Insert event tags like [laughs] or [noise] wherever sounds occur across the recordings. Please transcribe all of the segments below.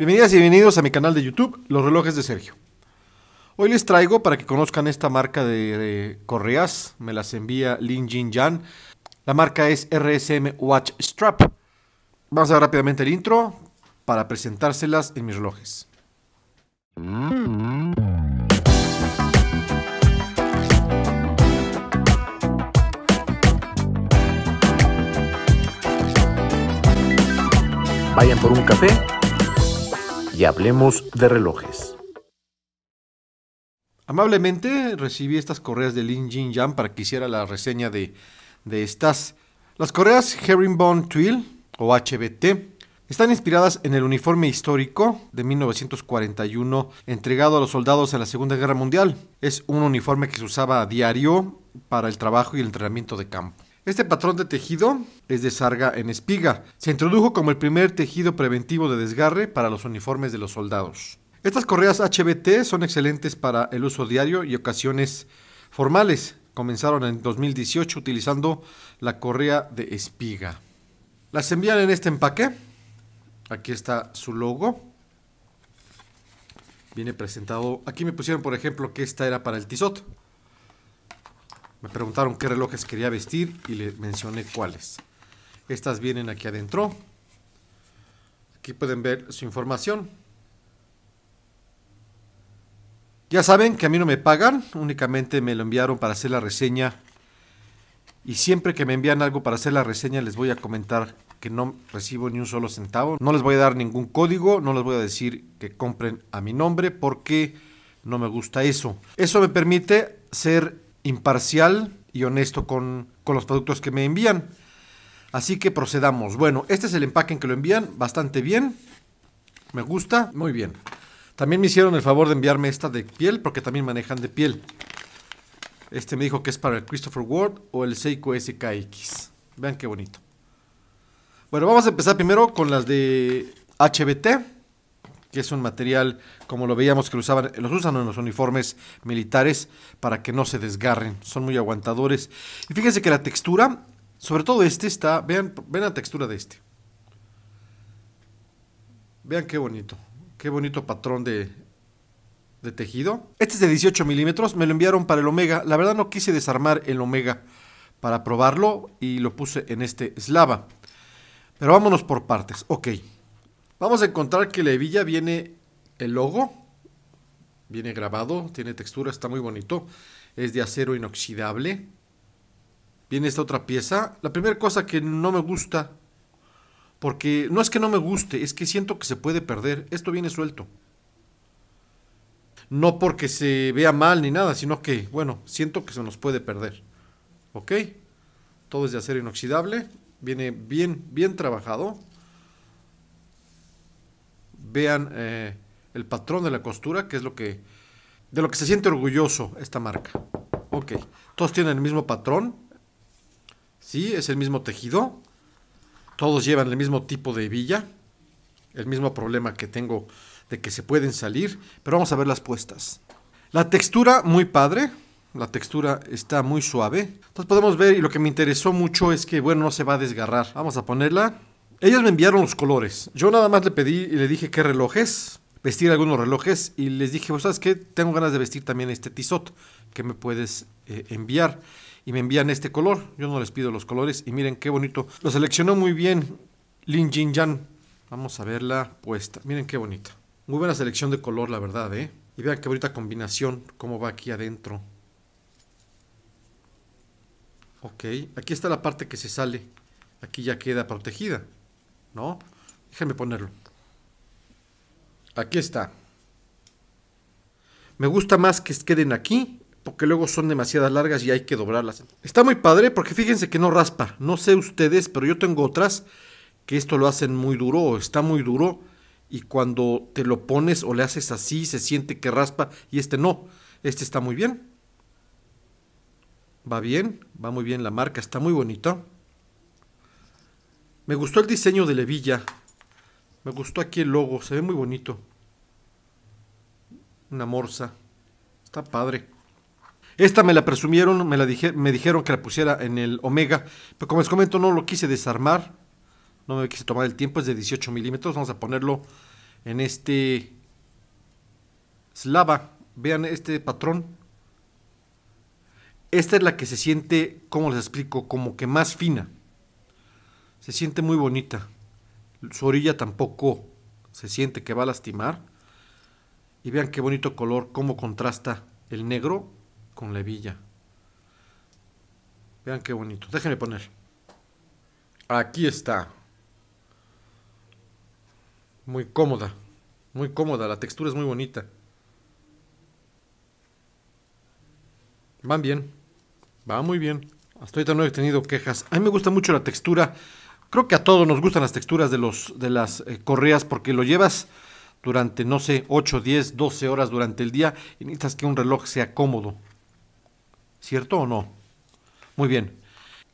Bienvenidas y bienvenidos a mi canal de YouTube, Los Relojes de Sergio. Hoy les traigo para que conozcan esta marca de, correas, me las envía Lin Jin Yan. La marca es RSM Watch Strap. Vamos a ver rápidamente el intro para presentárselas en mis relojes. Vayan por un café y hablemos de relojes. Amablemente recibí estas correas de Lin Jin Yang para que hiciera la reseña de, de estas. Las correas Herringbone Twill o HBT están inspiradas en el uniforme histórico de 1941 entregado a los soldados en la Segunda Guerra Mundial. Es un uniforme que se usaba a diario para el trabajo y el entrenamiento de campo. Este patrón de tejido es de sarga en espiga. Se introdujo como el primer tejido preventivo de desgarre para los uniformes de los soldados. Estas correas HBT son excelentes para el uso diario y ocasiones formales. Comenzaron en 2018 utilizando la correa de espiga. Las envían en este empaque. Aquí está su logo. Viene presentado. Aquí me pusieron, por ejemplo, que esta era para el Tizot. Me preguntaron qué relojes quería vestir y le mencioné cuáles. Estas vienen aquí adentro. Aquí pueden ver su información. Ya saben que a mí no me pagan, únicamente me lo enviaron para hacer la reseña. Y siempre que me envían algo para hacer la reseña les voy a comentar que no recibo ni un solo centavo. No les voy a dar ningún código, no les voy a decir que compren a mi nombre porque no me gusta eso. Eso me permite ser imparcial y honesto con, los productos que me envían. Así que procedamos. Bueno, este es el empaque en que lo envían, bastante bien. Me gusta, muy bien. También me hicieron el favor de enviarme esta de piel, porque también manejan de piel. Este me dijo que es para el Christopher Ward o el Seiko SKX. Vean qué bonito. Bueno, vamos a empezar primero con las de HBT que es un material, como lo veíamos que lo usaban, los usan en los uniformes militares para que no se desgarren, son muy aguantadores. Y fíjense que la textura, sobre todo este está, vean, la textura de este. Vean qué bonito, qué bonito patrón de, de tejido. Este es de 18 milímetros, me lo enviaron para el Omega. La verdad no quise desarmar el Omega para probarlo y lo puse en este Slava. Pero vámonos por partes. Ok, Vamos a encontrar que la hebilla viene el logo, viene grabado, tiene textura, está muy bonito. Es de acero inoxidable. Viene esta otra pieza. La primera cosa que no me gusta, porque no es que no me guste, es que siento que se puede perder. Esto viene suelto. No porque se vea mal ni nada, sino que, bueno, siento que se nos puede perder. ¿Ok? Todo es de acero inoxidable. Viene bien, bien trabajado vean eh, el patrón de la costura, que es lo que de lo que se siente orgulloso esta marca. Ok, todos tienen el mismo patrón, sí, es el mismo tejido, todos llevan el mismo tipo de hebilla, el mismo problema que tengo de que se pueden salir, pero vamos a ver las puestas. La textura muy padre, la textura está muy suave. Entonces podemos ver y lo que me interesó mucho es que, bueno, no se va a desgarrar. Vamos a ponerla ellos me enviaron los colores. Yo nada más le pedí y le dije qué relojes, vestir algunos relojes y les dije, pues, ¿sabes qué? Tengo ganas de vestir también este tisot que me puedes eh, enviar. Y me envían este color. Yo no les pido los colores y miren qué bonito. Lo seleccionó muy bien Lin Jin Yan. Vamos a verla puesta. Miren qué bonita. Muy buena selección de color, la verdad, ¿eh? Y vean qué bonita combinación, cómo va aquí adentro. Ok, aquí está la parte que se sale. Aquí ya queda protegida. ¿no? Déjenme ponerlo. Aquí está. Me gusta más que queden aquí, porque luego son demasiadas largas y hay que doblarlas. Está muy padre porque fíjense que no raspa. No sé ustedes, pero yo tengo otras que esto lo hacen muy duro o está muy duro y cuando te lo pones o le haces así se siente que raspa y este no. Este está muy bien. Va bien, va muy bien la marca, está muy bonito. Me gustó el diseño de Levilla. Me gustó aquí el logo. Se ve muy bonito. Una morsa. Está padre. Esta me la presumieron, me, la me dijeron que la pusiera en el Omega. Pero como les comento, no lo quise desarmar. No me quise tomar el tiempo. Es de 18 milímetros. Vamos a ponerlo en este Slava. Vean este patrón. Esta es la que se siente, como les explico, como que más fina se siente muy bonita. Su orilla tampoco se siente que va a lastimar. Y vean qué bonito color, cómo contrasta el negro con la hebilla. Vean qué bonito. Déjenme poner. Aquí está. Muy cómoda. Muy cómoda. La textura es muy bonita. Van bien. Va muy bien. Hasta ahorita no he tenido quejas. A mí me gusta mucho la textura Creo que a todos nos gustan las texturas de, los, de las eh, correas porque lo llevas durante, no sé, 8, 10, 12 horas durante el día y necesitas que un reloj sea cómodo. ¿Cierto o no? Muy bien.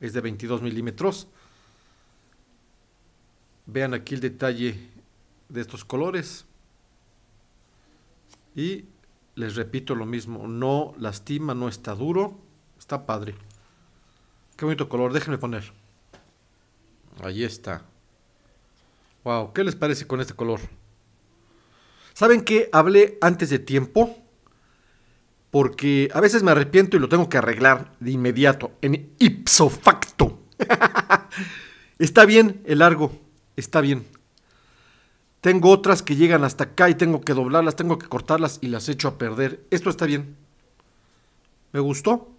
Es de 22 milímetros. Vean aquí el detalle de estos colores. Y les repito lo mismo, no lastima, no está duro, está padre. Qué bonito color, déjenme poner. Ahí está. Wow, ¿qué les parece con este color? ¿Saben que hablé antes de tiempo? Porque a veces me arrepiento y lo tengo que arreglar de inmediato, en ipso facto. [laughs] está bien el largo, está bien. Tengo otras que llegan hasta acá y tengo que doblarlas, tengo que cortarlas y las echo a perder. Esto está bien. Me gustó.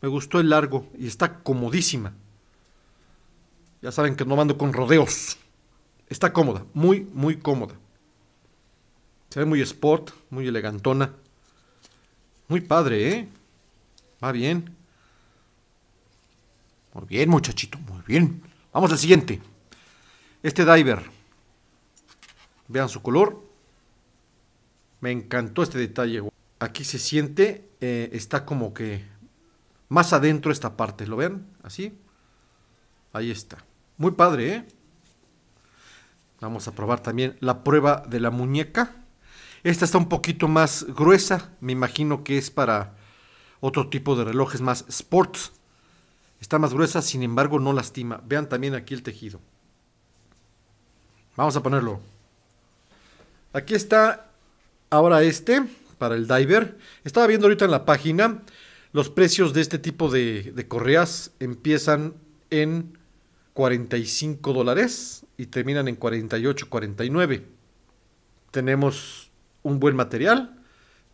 Me gustó el largo y está comodísima. Ya saben que no mando con rodeos. Está cómoda, muy, muy cómoda. Se ve muy sport, muy elegantona. Muy padre, ¿eh? Va bien. Muy bien, muchachito, muy bien. Vamos al siguiente. Este diver. Vean su color. Me encantó este detalle. Aquí se siente, eh, está como que más adentro esta parte. ¿Lo ven? Así. Ahí está. Muy padre, ¿eh? Vamos a probar también la prueba de la muñeca. Esta está un poquito más gruesa. Me imagino que es para otro tipo de relojes más sports. Está más gruesa, sin embargo no lastima. Vean también aquí el tejido. Vamos a ponerlo. Aquí está ahora este para el diver. Estaba viendo ahorita en la página. Los precios de este tipo de, de correas empiezan en 45 dólares y terminan en 48, 49. Tenemos un buen material,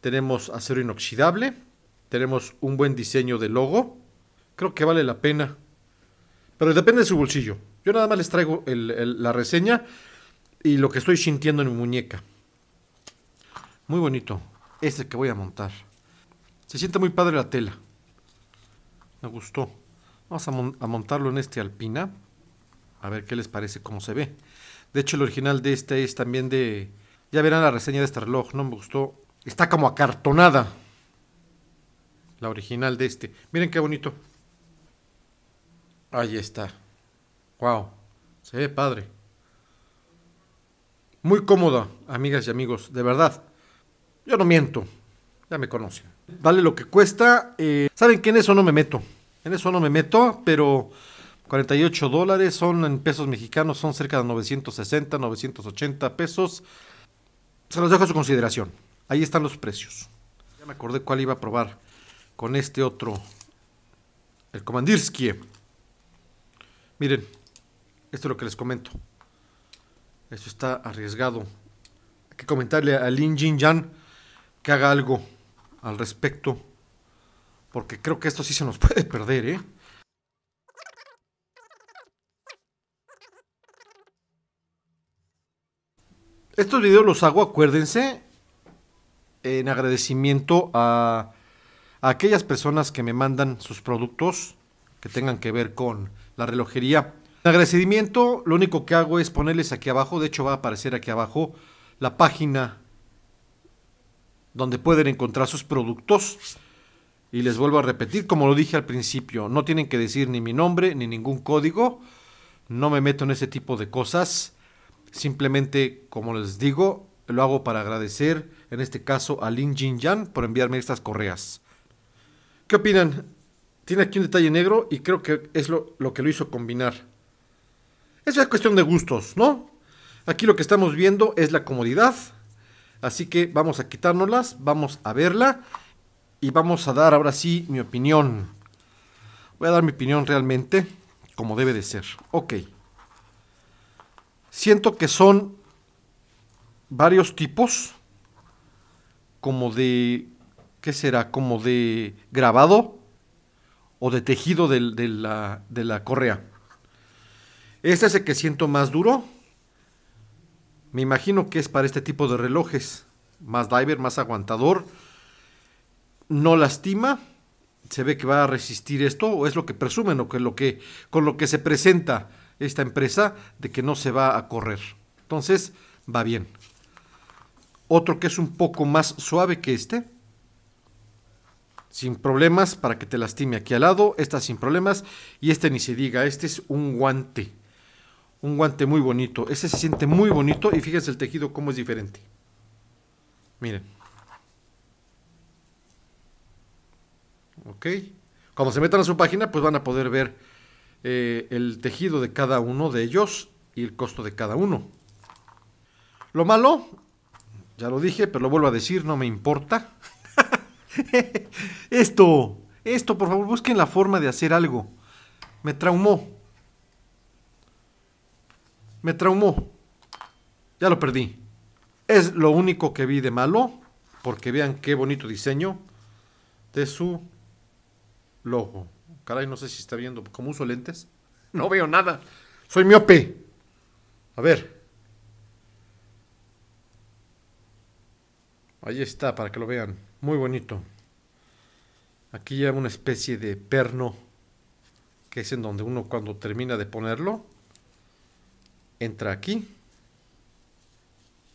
tenemos acero inoxidable, tenemos un buen diseño de logo. Creo que vale la pena. Pero depende de su bolsillo. Yo nada más les traigo la reseña y lo que estoy sintiendo en mi muñeca. Muy bonito. Este que voy a montar. Se siente muy padre la tela. Me gustó. Vamos a montarlo en este alpina a ver qué les parece cómo se ve. De hecho, el original de este es también de... Ya verán la reseña de este reloj, no me gustó. Está como acartonada. La original de este. Miren qué bonito. Ahí está. Wow. Se ve padre. Muy cómoda, amigas y amigos, de verdad. Yo no miento. Ya me conocen. Vale lo que cuesta. Eh, Saben que en eso no me meto. En eso no me meto, pero 48 dólares, son en pesos mexicanos, son cerca de 960, 980 pesos. Se los dejo a su consideración. Ahí están los precios. Ya me acordé cuál iba a probar con este otro. El Komandirsky. Miren, esto es lo que les comento. Esto está arriesgado. Hay que comentarle a Lin Jin Yang que haga algo al respecto. Porque creo que esto sí se nos [laughs] puede perder, ¿eh? Estos videos los hago, acuérdense, en agradecimiento a, aquellas personas que me mandan sus productos que tengan que ver con la relojería. En agradecimiento, lo único que hago es ponerles aquí abajo, de hecho va a aparecer aquí abajo, la página donde pueden encontrar sus productos. Y les vuelvo a repetir, como lo dije al principio, no tienen que decir ni mi nombre ni ningún código. No me meto en ese tipo de cosas. Simplemente, como les digo, lo hago para agradecer, en este caso, a Lin Jin Yan por enviarme estas correas. ¿Qué opinan? Tiene aquí un detalle negro y creo que es lo, que lo hizo combinar. Eso es cuestión de gustos, ¿no? Aquí lo que estamos viendo es la comodidad. Así que vamos a quitárnoslas, vamos a verla y vamos a dar ahora sí mi opinión. Voy a dar mi opinión realmente como debe de ser. Ok. Siento que son varios tipos, como de, ¿qué será? Como de grabado o de tejido de, la, correa. Este es el que siento más duro. Me imagino que es para este tipo de relojes. Más diver, más aguantador. No lastima. Se ve que va a resistir esto. O es lo que presumen o con lo que se presenta esta empresa de que no se va a correr. Entonces, va bien. Otro que es un poco más suave que este. Sin problemas para que te lastime aquí al lado. Esta sin problemas. Y este ni se diga. Este es un guante. Un guante muy bonito. Este se siente muy bonito. Y fíjense el tejido cómo es diferente. Miren. Ok. cuando se metan a su página, pues van a poder ver eh, el tejido de cada uno de ellos y el costo de cada uno. Lo malo, ya lo dije, pero lo vuelvo a decir, no me importa. [laughs] esto, esto, por favor, busquen la forma de hacer algo. Me traumó. Me traumó. Ya lo perdí. Es lo único que vi de malo, porque vean qué bonito diseño de su logo no sé si está viendo. como uso lentes? No veo nada. Soy miope. A ver. Ahí está, para que lo vean. Muy bonito. Aquí lleva una especie de perno, que es en donde uno cuando termina de ponerlo, entra aquí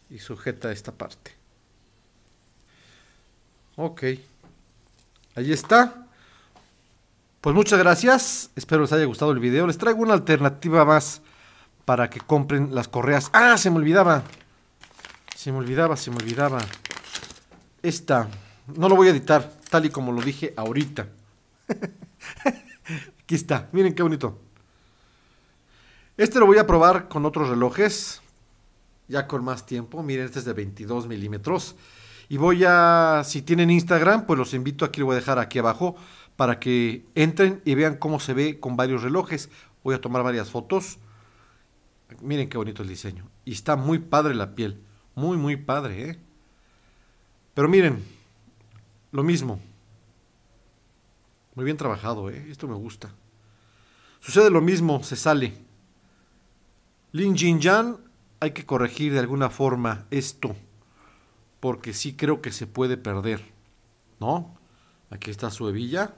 y sujeta esta parte. Ok. Ahí está. Pues muchas gracias, espero les haya gustado el video. Les traigo una alternativa más para que compren las correas. ¡Ah! Se me olvidaba. Se me olvidaba, se me olvidaba. Esta. No lo voy a editar, tal y como lo dije ahorita. [laughs] Aquí está, miren qué bonito. Este lo voy a probar con otros relojes, ya con más tiempo. Miren, este es de 22 milímetros. Y voy a, si tienen Instagram, pues los invito, aquí lo voy a dejar aquí abajo, para que entren y vean cómo se ve con varios relojes. Voy a tomar varias fotos. Miren qué bonito el diseño. Y está muy padre la piel. Muy, muy padre. ¿eh? Pero miren, lo mismo. Muy bien trabajado, ¿eh? esto me gusta. Sucede lo mismo, se sale. Lin Jin Yan, hay que corregir de alguna forma esto, porque sí creo que se puede perder, ¿no? Aquí está su hebilla.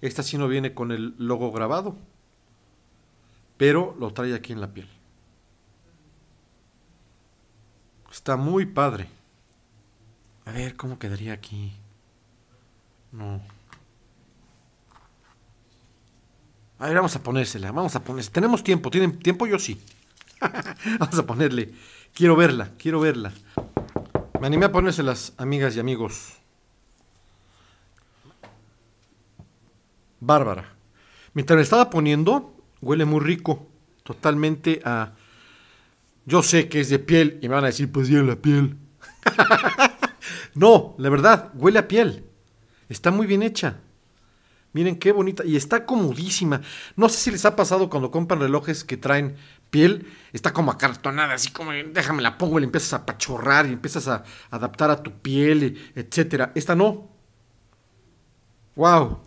Esta sí no viene con el logo grabado, pero lo trae aquí en la piel. Está muy padre. A ver cómo quedaría aquí. No. A ver, vamos a ponérsela, vamos a ponérsela. Tenemos tiempo, ¿tienen tiempo? Yo sí. [laughs] vamos a ponerle. Quiero verla, quiero verla. Me animé a ponérselas, amigas y amigos. bárbara. Mientras me estaba poniendo, huele muy rico, totalmente a... Yo sé que es de piel y me van a decir, pues bien la piel. [laughs] no, la verdad, huele a piel. Está muy bien hecha. Miren qué bonita. Y está comodísima. No sé si les ha pasado cuando compran relojes que traen piel. Está como acartonada, así como déjame la pongo y le empiezas a pachorrar y empiezas a adaptar a tu piel, etcétera. Esta no. ¡Wow!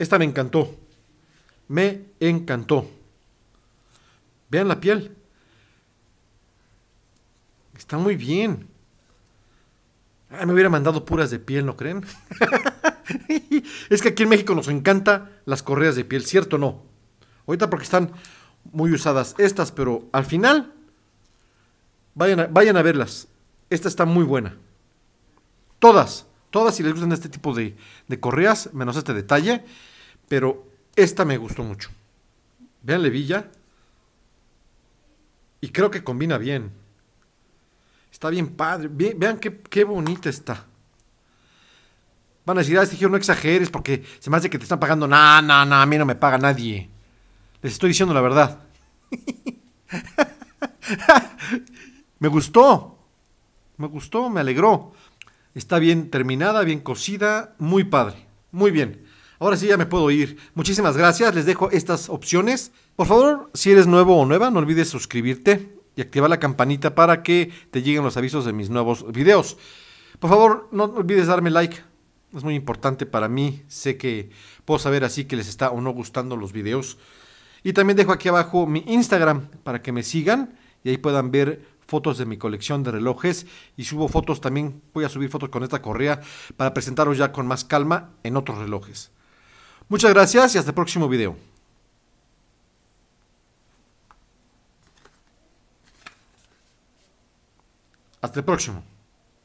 Esta me encantó. Me encantó. Vean la piel. Está muy bien. me hubiera mandado puras de piel, ¿no creen? [laughs] es que aquí en México nos encanta las correas de piel, ¿cierto o no? Ahorita porque están muy usadas estas, pero al final vayan a, vayan a verlas. Esta está muy buena. Todas, todas si les gustan este tipo de, de correas, menos este detalle. Pero esta me gustó mucho. Vean Levilla. Y creo que combina bien. Está bien padre. vean qué, bonita está. Van a decir, ah, este no exageres porque se me hace que te están pagando. nada no, no, a mí no me paga nadie. Les estoy diciendo la verdad. [laughs] me gustó. Me gustó, me alegró. Está bien terminada, bien cocida, muy padre. Muy bien. Ahora sí ya me puedo ir. Muchísimas gracias. Les dejo estas opciones. Por favor, si eres nuevo o nueva, no olvides suscribirte y activar la campanita para que te lleguen los avisos de mis nuevos videos. Por favor, no olvides darme like. Es muy importante para mí. Sé que puedo saber así que les está o no gustando los videos. Y también dejo aquí abajo mi Instagram para que me sigan y ahí puedan ver fotos de mi colección de relojes y subo fotos también, voy a subir fotos con esta correa para presentaros ya con más calma en otros relojes. Muchas gracias y hasta el próximo video. Hasta el próximo.